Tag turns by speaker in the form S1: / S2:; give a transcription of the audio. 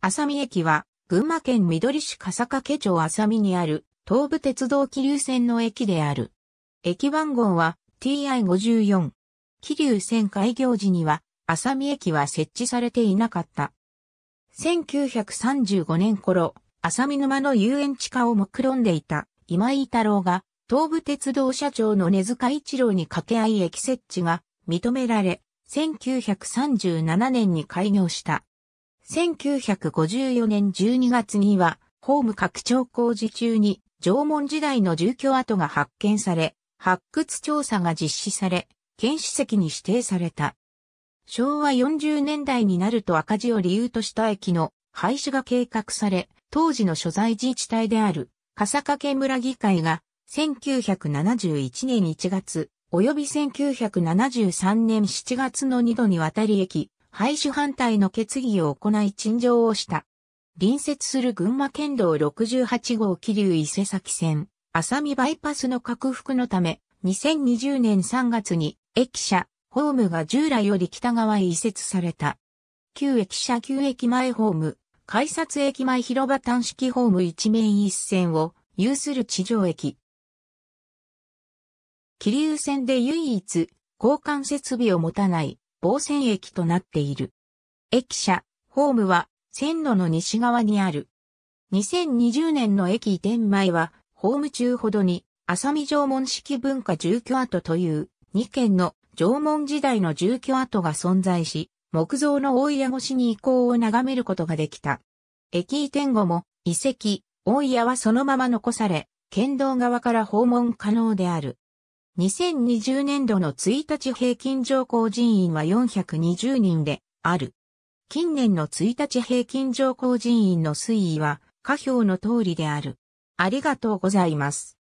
S1: 浅見駅は、群馬県緑市笠掛町浅見にある、東武鉄道気流線の駅である。駅番号は TI54。気流線開業時には、浅見駅は設置されていなかった。1935年頃、浅見沼の遊園地化を目論んでいた今井太郎が、東武鉄道社長の根塚一郎に掛け合い駅設置が認められ、1937年に開業した。1954年12月には、ホーム拡張工事中に縄文時代の住居跡が発見され、発掘調査が実施され、県史跡に指定された。昭和40年代になると赤字を理由とした駅の廃止が計画され、当時の所在自治体である、笠掛村議会が、1971年1月、及び1973年7月の2度にわたり駅、廃止反対の決議を行い陳情をした。隣接する群馬県道68号桐生伊勢崎線、浅見バイパスの拡幅のため、2020年3月に駅舎、ホームが従来より北側へ移設された。旧駅舎旧駅前ホーム、改札駅前広場端式ホーム一面一線を有する地上駅。桐生線で唯一交換設備を持たない防線駅となっている。駅舎、ホームは線路の西側にある。2020年の駅移転前は、ホーム中ほどに、浅見縄文式文化住居跡という2軒の縄文時代の住居跡が存在し、木造の大屋越しに遺構を眺めることができた。駅移転後も遺跡、大屋はそのまま残され、県道側から訪問可能である。2020年度の1日平均上降人員は420人である。近年の1日平均上降人員の推移は下表の通りである。ありがとうございます。